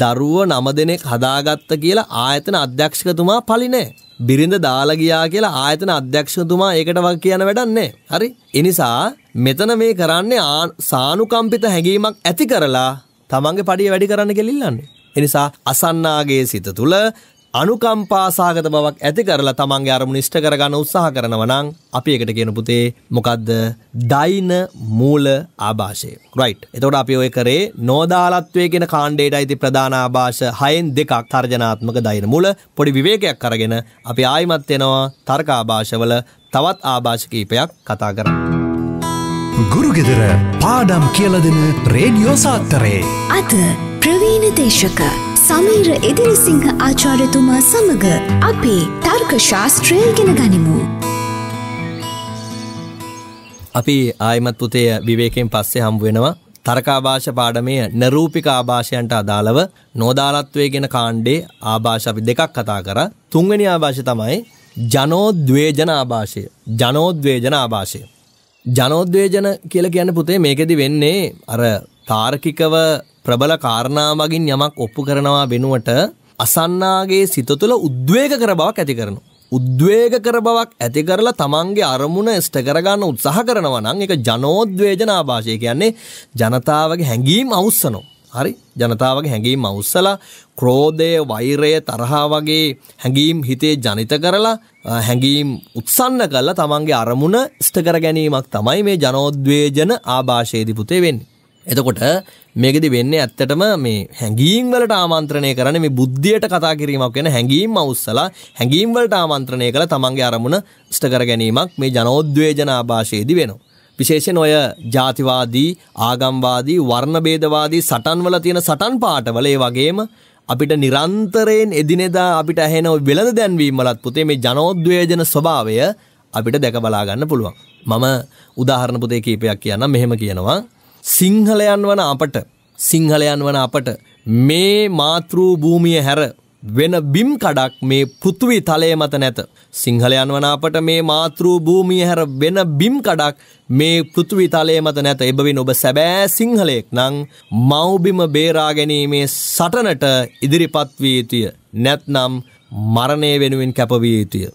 දරුවෝ නම දෙනෙක් හදාගත්ත කියලා ආයතන අධ්‍යක්ෂකතුමා පලිනේ. බිරිඳ දාලා ගියා කියලා ආයතන අධ්‍යක්ෂකතුමා ඒකට වගේ කියන වැඩක් නැහැ. හරි? ඒ නිසා මෙතන මේ කරන්නේ සානුකම්පිත හැඟීමක් ඇති කරලා තමන්ගේ පඩිය වැඩි කරන්න කියලා ඉල්ලන්නේ. ඒ නිසා අසන්නාගේ සිත තුළ අනුකම්පාසාගත බවක් ඇති කරලා තමන්ගේ අරමුණ ඉෂ්ට කරගන්න උත්සාහ කරනවා නම් අපි ඒකට කියන පුතේ මොකද්ද දෛන මූල ආభాෂය. රයිට්. එතකොට අපි ඔය කරේ නෝදාලත්වයේ කියන කාණ්ඩයට අයිති ප්‍රධාන ආభాෂ 6න් දෙකක් තර්ජනාත්මක දෛන මූල පොඩි විවේකයක් අරගෙන අපි ආයිමත් වෙනවා තර්ක ආభాෂවල තවත් ආభాෂ කීපයක් කතා කරමු. ගුරුගෙදර පාඩම් කියලදෙන රේඩියෝ සාත්තරේ අද ප්‍රවීණ දේශක සමීර එදිරිසිංහ ආචාර්යතුමා සමඟ අපේ තර්ක ශාස්ත්‍රය ගෙන ගනිමු. අපි ආයමත් පුතය විවේකෙන් පස්සේ හම්බුවෙනවා තර්කාභාෂ පාඩමය නරූපික ආභාෂයන්ට අදාළව නෝදාලත්වය ගෙන කාණ්ඩේ ආභාෂ අපි දෙකක් කතා කර තුන්වැනි ආභාෂ තමයි ජනෝද්වේජන ආභාෂය ජනෝද්වේජන ආභාෂය. ජනෝද්වේජන කියල කියන්න පුතේ මේකෙදි වෙන්නේ අර තාර්කිකව ප්‍රබල කාරණා මගින් යමක් ඔප්පු කරනවා වෙනුවට අසන්නාගේ සිත තුළ උද්වේග කර බවක් ඇති කරනවා. උද්වේග කර බවක් ඇති කරලා තමන්ගේ අරමුණ ඉෂ්ට කරගන්න උත්සාහ කරනවා නම් ඒක ජනෝද්වේජනා භාෂය කියන්නේ ජනතාවගේ හැඟීම් අවුස්සනවා. හරි ජනතාවගේ හැඟීම් අවුස්සලා ක්‍රෝධය, වෛරය, තරහා වගේ හැඟීම් හිතේ ජනිත කරලා හැඟීම් උත්සන්න කරලා තමන්ගේ අරමුණ ඉෂ්ට ගැනීමක් තමයි මේ ජනෝද්වේජන ආభాෂයේදී පුතේ වෙන්නේ. එතකොට මේකෙදි වෙන්නේ ඇත්තටම මේ හැඟීම් වලට ආමන්ත්‍රණය කරන්නේ මේ බුද්ධියට කතා කිරීමක් වෙන හැඟීම් අවුස්සලා හැඟීම් වලට ආමන්ත්‍රණය කරලා තමන්ගේ අරමුණ ඉෂ්ට කර ගැනීමක් මේ ජනෝද්වේජන ආభాෂයේදී වෙනවා. විශේෂයෙන් ඔය ජාතිවාදී ආගම්වාදී වර්ණභේදවාදී සටන්වල තියෙන සටන් පාටවල ඒ වගේම අපිට නිරන්තරයෙන් එදිනෙදා අපිට ඇහෙන වෙළඳ දැන්වීම් වලත් පුතේ මේ ජනෝද්වේජන ස්වභාවය අපිට දැක බලා ගන්න පුළුවන්. මම උදාහරණ පුතේ කීපයක් කියන්නම් මෙහෙම කියනවා. සිංහලයන් වන අපට සිංහලයන් වන අපට මේ මාතෘූ භූමිය හැර වෙන බිම් කඩක් මේ පෘතුවි තලය මත නැත. සිංහලයන් වන අපට මේ මාතෘූ භූමිය හැර වෙන බිම් කඩක් මේ පෘතුවි තලය මත නැත එබවින් ඔබ සැබෑ සිංහලයෙක් නං මවබිම බේරාගැනීමේ සටනට ඉදිරිපත්වී යුතුය නැත්නම් මරණය වෙනුවෙන් කැපවිය යුතුය.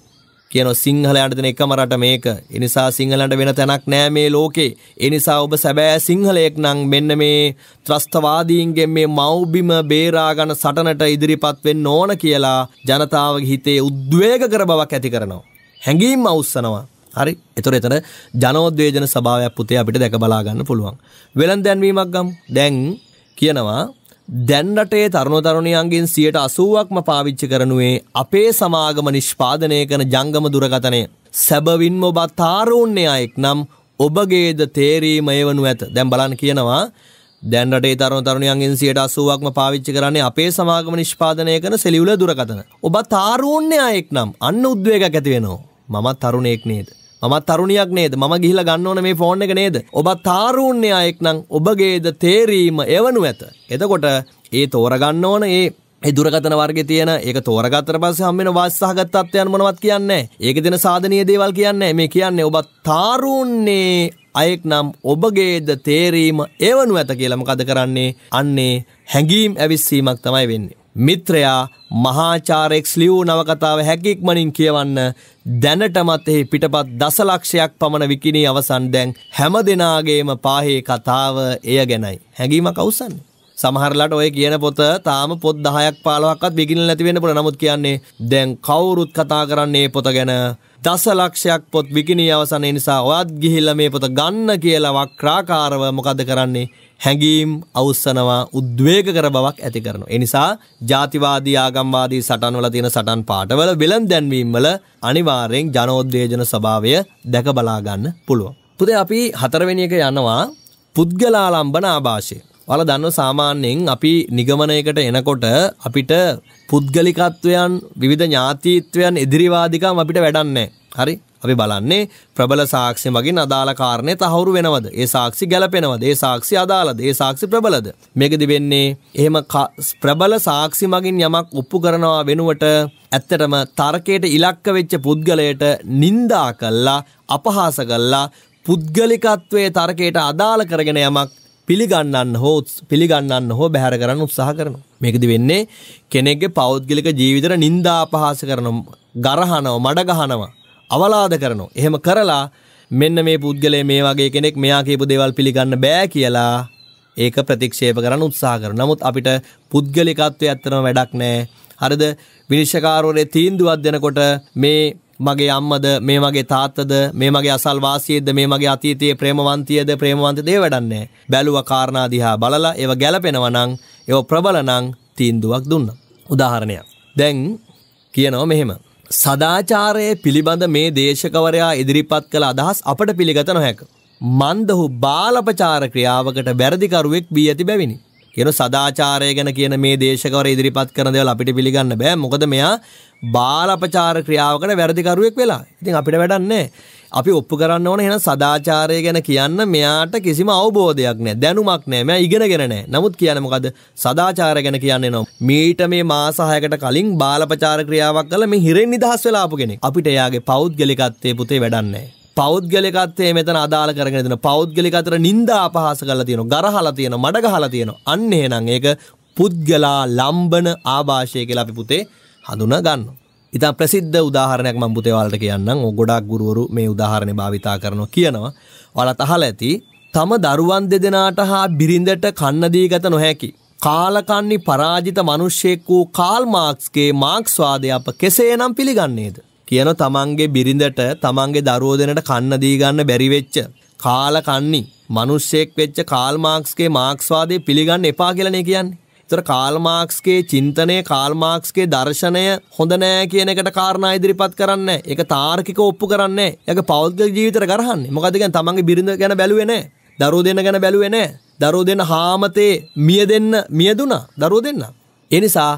කියන සිංහලයන්ට දෙන එකම රට මේක. ඒ නිසා සිංහලයන්ට වෙන තැනක් නෑ මේ ලෝකේ. ඒ නිසා ඔබ සැබෑ සිංහලයෙක් නම් මෙන්න මේ ත්‍රස්තවාදීන්ගෙන් මේ මව්බිම බේරා ගන්න සටනට ඉදිරිපත් වෙන්න ඕන කියලා ජනතාවගේ හිතේ උද්වේග කර බවක් ඇති කරනවා. හැඟීම් අවුස්සනවා. හරි. ඒතර ඒතර ජනෝද්වේජන ස්වභාවයක් පුතේ අපිට දැක බලා ගන්න පුළුවන්. වෙලෙන් දැන්වීමක් ගමු. දැන් කියනවා දැන් රටේ තරුණ තරුණියන්ගෙන් 80%ක්ම පාවිච්චි කරනුවේ අපේ සමාගම නිෂ්පාදනය කරන ජංගම දුරකථනය. සැබවින්ම ඔබ තාරුණ්‍යයෙක් නම් ඔබගේද තේරීම එවනු ඇත. දැන් බලන්න කියනවා දැන් රටේ තරුණ තරුණියන්ගෙන් 80%ක්ම පාවිච්චි කරන්නේ අපේ සමාගම නිෂ්පාදනය කරන සෙලියුලර් දුරකථන. ඔබ තාරුණ්‍යයෙක් නම් අන්න උද්වේගයක් ඇති වෙනවා. මම තරුණයෙක් නේද? මමත් තරුණියක් නේද මම ගිහිලා ගන්න ඕන මේ ෆෝන් එක නේද ඔබ තාරුණ්‍යයෙක් නම් ඔබගේද තේරීම එවනු ඇත එතකොට ඒ තෝරගන්න ඕන ඒ ඒ දුරකතන වර්ගේ තියෙන ඒක තෝරගත්තට පස්සේ හම් වෙන වාස්සහගත තත්ත්වයන් මොනවත් කියන්නේ ඒක දෙන සාධනීය දේවල් කියන්නේ මේ කියන්නේ ඔබ තාරුණ්‍යේ අයෙක් නම් ඔබගේද තේරීම එවනු ඇත කියලා මොකද කරන්නේ අන්නේ හැඟීම් ඇවිස්සීමක් තමයි වෙන්නේ මිත්‍රයා මහාචාරෙක්ස් ලියූ නවකතාව හැකික්මනින් කියවන්න දැනටමත් එහි පිටපත් දසලක්ෂයක් පමණ විකිණී අවසන් දැන් හැම දෙනාගේම පාහේ කතාව එය ගැනයි. හැඟීම කවසන්න. සමහරලට ඔය කියන පොත තාම පොත් දහයක් පාලොවක්ත් විකිණල නැතිවෙන පුළ නමුත් කියන්නේ දැන් කවුරුත් කතා කරන්නේ පොත ගැන දස ලක්ෂයක් පොත් විකිණී අවසන් නිසා ඔයත් ගිහිල්ල මේ පොත ගන්න කියලා වක්‍රාකාරව මොකද කරන්නේ හැඟීම් අවස්සනවා උද්වේග කර බවක් ඇති කරනවා. ඒ නිසා ජාතිවාදී ආගම්වාදී සටන්වල තියෙන සටන් පාටවල වෙළඳ දැන්වීම් වල අනිවාර්යෙන් ජනෝද්වේජන ස්වභාවය දැක බලා ගන්න පුළුවන්. පුතේ අපි හතරවෙනි එක යනවා පුද්ගලාලම්බන ආభాෂය. ඔයාලා දන්නව සාමාන්‍යයෙන් අපි නිගමනයකට එනකොට අපිට පුද්ගලිකත්වයන් විවිධ ඥාතිත්වයන් ඉදිරිවාදිකම් අපිට වැඩන්නේ. හරි? අපි බලන්නේ ප්‍රබල සාක්ෂි මගින් අදාළ කාරණේ තහවුරු වෙනවද? ඒ සාක්ෂි ගැලපෙනවද? ඒ සාක්ෂි අදාළද? ඒ සාක්ෂි ප්‍රබලද? මේකදි වෙන්නේ එහෙම ප්‍රබල සාක්ෂි මගින් යමක් ඔප්පු කරනවා වෙනුවට ඇත්තටම තර්කයට ඉලක්ක වෙච්ච පුද්ගලයට නිඳා කළා, අපහාස කළා, පුද්ගලිකත්වයේ තර්කයට අදාළ කරගෙන යමක් පිළිගන්නන්න හෝ පිළිගන්නන්න හෝ බැහැර කරන්න උත්සාහ කරනවා. මේකද වෙන්නේ කෙනෙක්ගේ පෞද්ගලික ජීවිතර නින්දා අපහාස කරනවා, ගරහනවා, මඩ ගහනවා. අවලාද කරනවා. එහෙම කරලා මෙන්න මේ පුද්ගලයා මේ වගේ කෙනෙක් මෙයා කියපු දේවල් පිළිගන්න බෑ කියලා ඒක ප්‍රතික්ෂේප කරන්න උත්සාහ කරනවා. නමුත් අපිට පුද්ගලිකත්වයේ ඇත්තම වැඩක් නැහැ. හරිද? විනිශ්චයකාරවරේ තීන්දුවක් දෙනකොට මේ මගේ අම්මද මේ මගේ තාත්තද මේ මගේ අසල්වාසියේද මේ මගේ අතීතයේ ප්‍රේමවන්තියද ප්‍රේමවන්තද ඒ වැඩන්නේ බැලුවා කාරණා දිහා බලලා ඒව ගැළපෙනවා නම් ඒව ප්‍රබල නම් තීන්දුවක් දුන්නා උදාහරණයක් දැන් කියනවා මෙහෙම සදාචාරය පිළිබඳ මේ දේශකවරයා ඉදිරිපත් කළ අදහස් අපට පිළිගත නොහැක. මන්දහු බාලපචාර ක්‍රියාවකට බැරදිකරුවෙක් බී ඇති බැවිනි. කියන සදාචාරය ගැන කියන මේ දේශකවර ඉදිරිපත් කරන දේවල් අපිට පිළිගන්න බෑ. මොකද මෙයා බාලපචාර ක්‍රියාවකට වැරදිකරුවෙක් වෙලා. ඉතින් අපිට වැඩක් නැහැ. අපි ඔප්පු කරන්න ඕන එහෙනම් සදාචාරය ගැන කියන්න මෙයාට කිසිම අවබෝධයක් නැහැ. දැනුමක් නැහැ. මෙයා ඉගෙනගෙන නැහැ. නමුත් කියන්නේ මොකද? සදාචාරය ගැන කියන්නේ නෝ. මීට මේ මාස 6කට කලින් බාලපචාර ක්‍රියාවක් කළා මේ හිරෙන් නිදහස් වෙලා ආපු කෙනෙක්. අපිට එයාගේ පෞද්ගලිකත්වයේ පුතේ වැඩක් නැහැ. පෞද්ගලිකත්වය මෙතන අදාළ කරගෙන දෙන පෞද්ගලික අතර නින්දා අපහාස කරලා තියෙනවා ගරහලා තියෙනවා මඩ ගහලා තියෙනවා අන්න එහෙනම් ඒක පුද්ගලා ලම්බන ආభాෂය කියලා අපි පුතේ හඳුනා ගන්නවා ඉතා ප්‍රසිද්ධ උදාහරණයක් මම පුතේ ඔයාලට කියන්නම්. ඔය ගොඩාක් ගුරුවරු මේ උදාහරණේ භාවිතා කරනවා කියනවා. ඔයාලත් අහලා ඇති. තම දරුවන් දෙදෙනාට හා බිරිඳට කන්න දී ගත නොහැකි. කාලකන්නි පරාජිත මිනිස්සෙක් වූ කාල් මාක්ස්ගේ මාක්ස්වාදය අප කෙසේනම් පිළිගන්නේද? කියන තමන්ගේ බිරිඳට තමන්ගේ දරුවෝ දෙනට කන්න දී ගන්න බැරි වෙච්ච කාලකන්නි මිනිස්සෙක් වෙච්ච කාල් මාක්ස්ගේ මාක්ස්වාදය පිළිගන්න එපා කියලානේ කියන්නේ. තර කාල්මාක්ස්ගේ චින්තනය කාල්මාක්ස්ගේ දර්ශනය හොඳ නෑ කියන එකට කාරණා ඉදිරිපත් කරන්න එක තාර්කික ඔප්පු කරන්න එක පෞද්ගල ජීවිතර කරහන්න මොකදගන් තමන්ගේ බිරිඳ ගැන බැලුවනේ දරු දෙන්න ගැන බැලුවනේ දරු දෙන්න හාමතේ මිය දෙන්න මියදුනා දරු දෙන්න. එනිසා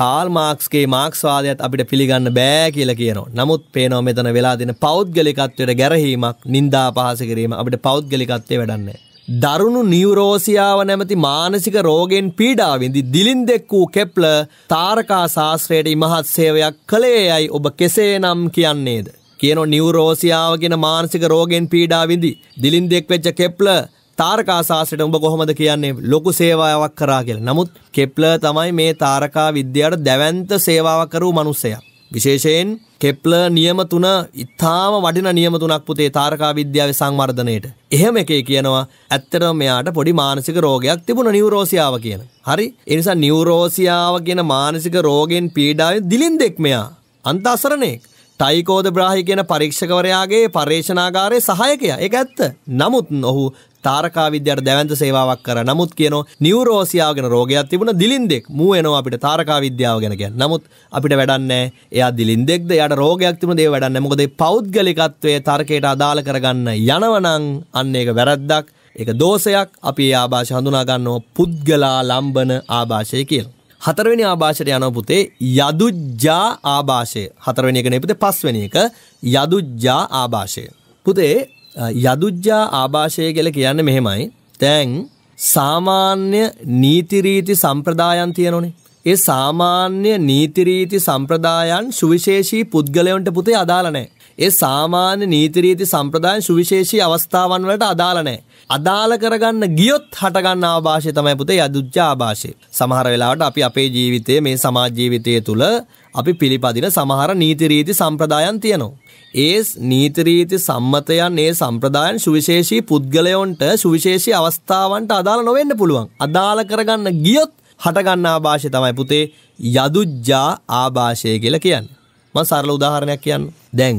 කාල් මාක්ස්ගේ මාක්ස්වාදයත් අපිට පිළිගන්න බෑ කියලා කියනවා. නමුත් පේනවා මෙතන වෙලා දෙන පෞද්ගලිකත්වයට ගැරහීමක්, නින්දා පහස කිරීම අපිට පෞද්ගලිකත්වයේ වැඩන්නේ. දරුණු නිවරෝසියාව නැමති මානසික රෝගෙන් පීඩාවිදි දිලින් දෙෙක් වූ කෙප්ල තාරකා ශාස්ත්‍රයට ඉමහත් සේවයක් කළේ යයි ඔබ කෙසේ නම් කියන්නේද. කියන නිවරෝසියාවගෙන මානසික රෝගෙන් පීඩාවිදි. දිලින් දෙෙක් වෙච්ච කෙප්ල තාරකා ශාස්ත්‍රයට උඹ කොහොමද කියන්නේ ලොකු සේවාවක් කරාගෙල් නමුත් කෙප්ල තමයි මේ තාරකා විද්‍යාට දැවන්ත සේවාවකරු මනුස්සයක්. විශේෂයෙන් කෙප්ලර් නියම තුන ඉතාම වටින නියම තුනක් පුතේ තාරකා විද්‍යාවේ සංවර්ධනයේට. එහෙම එකේ කියනවා ඇත්තටම මෙයාට පොඩි මානසික රෝගයක් තිබුණා නියුරෝසියාව කියන. හරි. ඒ නිසා නියුරෝසියාව කියන මානසික රෝගෙන් පීඩාවෙන් දිලින්දෙක් මෙයා. අන්ත අසරණෙක්. ටයිකෝද බ්‍රාහි කියන පරීක්ෂකවරයාගේ පර්ේෂනාගාරය සහයකය එක ඇත්ත නමුත් ඔහු තාරකා විද්‍යාට දැවන්ත සේවාවක් කර නමුත් කියන නිවරෝසියාගෙන රෝගයක් තිබුණ දිලින්දෙක් මූ එනවා අපිට තාරකා විද්‍යාව ගැන කියන. නමුත් අපිට වැඩන්නේ එයා දිලින්දෙක්ද එයාට රෝගයක් තිබුණ දේ වැඩන්නේ. මොකද මේ පෞද්ගලිකත්වයේ තර්කයට අදාළ කරගන්න යනවනම් අන්න ඒක වැරද්දක්. ඒක දෝෂයක්. අපි ඒ ආభాෂය හඳුනා ගන්නවා පුද්ගලා ලම්බන ආభాෂය කියලා. හතරවෙනි ආభాෂයට යනවා පුතේ යදුජ්ජා ආభాෂය. හතරවෙනි එක නේ පුතේ පස්වෙනි එක යදුජ්ජා ආభాෂය. පුතේ යදුජ්ජා ආభాෂය කියලා කියන්නේ මෙහෙමයි. දැන් සාමාන්‍ය නීති රීති සම්ප්‍රදායන් තියෙනෝනේ. ඒ සාමාන්‍ය නීති රීති සම්ප්‍රදායන් සුවිශේෂී පුද්ගලයන්ට පුතේ අදාළ නැහැ. ඒ සාමාන්‍ය නීති රීති සම්ප්‍රදායන් සුවිශේෂී අවස්ථාවන් වලට අදාළ නැහැ. අදාළ කරගන්න ගියොත් හටගන්න ආభాෂය තමයි පුතේ යදුච්ච ආభాෂය. සමහර වෙලාවට අපි අපේ ජීවිතයේ මේ සමාජ ජීවිතය තුළ අපි පිළිපදින සමහර නීති රීති සම්ප්‍රදායන් තියෙනවා. ඒ නීති රීති සම්මතයන් ඒ සම්ප්‍රදායන් සුවිශේෂී පුද්ගලයන්ට සුවිශේෂී අවස්ථාවන්ට අදාළ නොවෙන්න පුළුවන්. අදාළ කරගන්න ගියොත් හටගන්න ආభాෂය තමයි පුතේ යදුජ්ජා ආభాෂය කියලා කියන්නේ. මම සරල උදාහරණයක් කියන්නම්. දැන්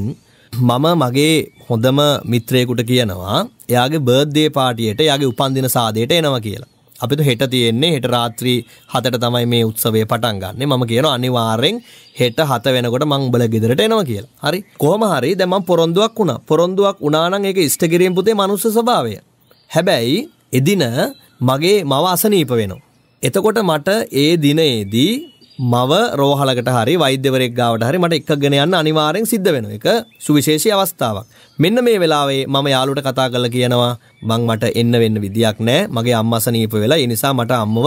මම මගේ හොඳම මිත්‍රයෙකුට කියනවා එයාගේ බර්ධ්දේ පාටියට යාගේ උපන්දින සාදයට එනවා කියලා. අපිට හෙට තියෙන්නේ හෙට රාත්‍රී හතට තමයි මේ උත්සවය පටන් ගන්නෙ මම කියන අනිවාර්යෙන් හෙට හත වෙනකොට මං උඹල ගෙදරට එනවා කියලා. හරි. කොහොම හරි දැන් මං පොරොන්දුවක් වුණා. පොරොන්දුවක් වුණා නම් ඒක ඉෂ්ට කිරීම පුතේ මනුස්ස ස්වභාවය. හැබැයි එදින මගේ මව අසනීප වෙනවා. එතකොට මට ඒ දිනයේදී මව රෝහලකට හරි වෛද්‍යවරයෙක් ගාවට හරි මට එකගෙන යන්න අනිවාර්යෙන් සිද්ධ වෙන එක සුවිශේෂී අවස්ථාවක්. මෙන්න මේ වෙලාවේ මම යාළුවට කතා කරලා කියනවා මං මට එන්න වෙන්න විදියක් නැහැ. මගේ අම්මා සනීප වෙලා ඒ නිසා මට අම්මව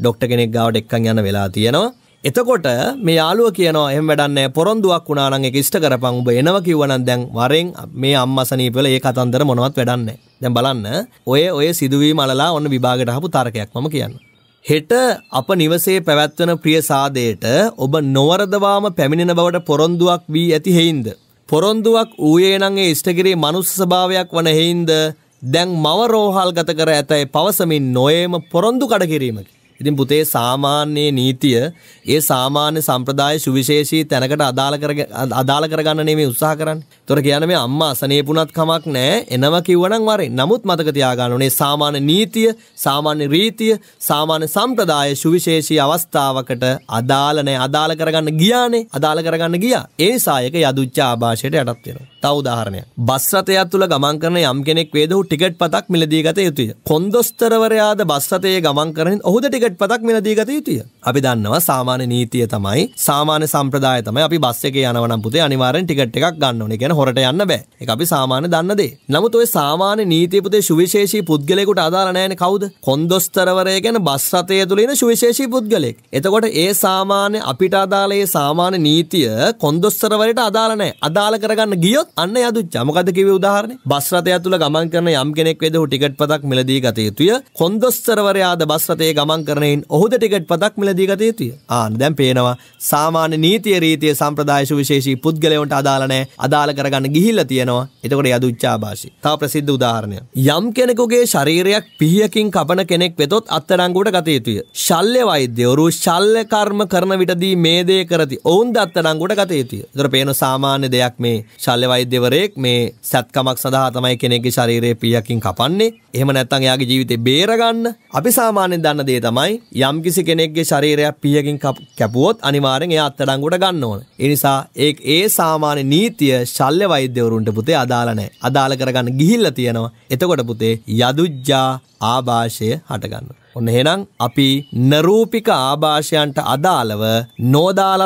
ડોක්ටර් කෙනෙක් ගාවට එක්කන් යන්න වෙලා තියෙනවා. එතකොට මේ යාළුව කියනවා එහෙම වැඩක් නැහැ. පොරොන්දුවක් වුණා නම් ඒක ඉෂ්ට කරපන්. ඔබ එනවා කිව්වනම් දැන් වරෙන් මේ අම්මා සනීප වෙලා ඒ කතන්දර මොනවත් වැඩක් නැහැ. දැන් බලන්න ඔය ඔය සිදුවීම් අලලා ඔන්න විභාගයට ආපු තරකයක් මම කියන්නේ. හෙට අප නිවසේ පැවැත්වන ප්‍රිය සාදයට ඔබ නොවරදවාම පැමිණෙන බවට පොරොන්දුවක් වී ඇති හෙයින්ද. පොරොන්දුවක් වූයේ නං ඒ ඉෂ්ටකිරේ මනුස්ස ස්භාවයක් වන හෙයින්ද දැන් මව රෝහල් ගත කර ඇතැයි පවසමින් නොයේම පොරොන්දු කඩකිරීමකි. ඉතින් පුතේ සාමාන්‍ය නීතිය ඒ සාමාන්‍ය සම්ප්‍රදාය සුවිශේෂී තැනකට අදාළ කර අදාළ කරගන්න නෙමෙයි උත්සාහ කරන්නේ. ඒතොර කියන්නේ මේ අම්මා අසනීපුණත් කමක් නැහැ. එනවා කිව්වනම් වරෙන්. නමුත් මතක තියාගන්න ඕනේ සාමාන්‍ය නීතිය, සාමාන්‍ය රීතිය, සාමාන්‍ය සම්ප්‍රදාය සුවිශේෂී අවස්ථාවකට අදාළ නැහැ. අදාළ කරගන්න ගියානේ. අදාළ කරගන්න ගියා. ඒ නිසා එක යදුච්ච ආభాෂයට යටත් වෙනවා. තව උදාහරණයක්. බස් රථයක් තුල ගමන් කරන යම් කෙනෙක් වේද ඔහු ටිකට් පතක් මිලදී ගත යුතුය. කොන්දොස්තරවරයාද බස් රථයේ ගමන් කරමින් ඔහුද ටිකට් පතක් මිලදී ගත යුතුය. අපි දන්නවා සාමාන්‍ය නීතිය තමයි සාමාන්‍ය සම්ප්‍රදාය තමයි අපි බස් එකේ යනවා නම් පුතේ අනිවාර්යෙන් ටිකට් එකක් ගන්න ඕනේ. කියන්නේ හොරට යන්න බෑ. ඒක අපි සාමාන්‍ය දන්න දේ. නමුත් ওই සාමාන්‍ය නීතිය පුතේ සුවිශේෂී පුද්ගලයෙකුට අදාළ නැහැනේ කවුද? කොන්දොස්තරවරය කියන්නේ බස් රථය තුල ඉන්න සුවිශේෂී පුද්ගලෙක්. එතකොට ඒ සාමාන්‍ය අපිට අදාළ ඒ සාමාන්‍ය නීතිය කොන්දොස්තරවරයට අදාළ නැහැ. අදාළ කරගන්න ගියොත් අන්න යදුච්චා. මොකද කිව්වේ උදාහරණේ? බස් රථය තුළ ගමන් කරන යම් කෙනෙක් වේද ඔහු ටිකට් පතක් මිලදී ගත යුතුය. කොන්දොස්තරවරයාද බස් රථයේ ගමන් කරනෙයින් ඔහුද ටිකට් පතක් මිලදී ගත යුතුය. ආන්න දැන් පේනවා සාමාන්‍ය නීතිය රීතිය සම්ප්‍රදාය සුවිශේෂී පුද්ගලයන්ට අදාළ නැහැ. අදාළ කරගන්න ගිහිල්ලා තියෙනවා. එතකොට යදුච්චාභාෂි. තව ප්‍රසිද්ධ උදාහරණයක්. යම් කෙනෙකුගේ ශරීරයක් පිහියකින් කපන කෙනෙක් වෙතොත් අත්තරංගුවට ගත යුතුය. ශල්්‍ය වෛද්‍යවරු ශල්්‍ය කර්ම කරන විටදී මේ දේ කරති. ඔවුන් ද අත්තරංගුවට ගත යුතුය. ඒතර පේන සාමාන්‍ය දෙයක් මේ ශල්්‍ය වෛද්‍යවරයෙක් මේ සත්කමක් සඳහා තමයි කෙනෙක්ගේ ශරීරය පියකින් කපන්නේ. එහෙම නැත්නම් එයාගේ ජීවිතේ බේරගන්න අපි සාමාන්‍යයෙන් දන්න දේ තමයි යම්කිසි කෙනෙක්ගේ ශරීරයක් පියකින් කැපුවොත් අනිවාර්යෙන් එයා අත්අඩංගුවට ගන්න ඕන. ඒ නිසා ඒ ඒ සාමාන්‍ය නීතිය ශල්්‍ය වෛද්‍යවරුන්ට පුතේ අදාළ නැහැ. අදාළ කරගන්න ගිහිල්ලා තියෙනවා. එතකොට පුතේ යදුජ්ජා ආభాෂය හටගන්නවා. ඔන්න එහෙනම් අපි නරූපික ආభాෂයන්ට අදාළව නෝදාලා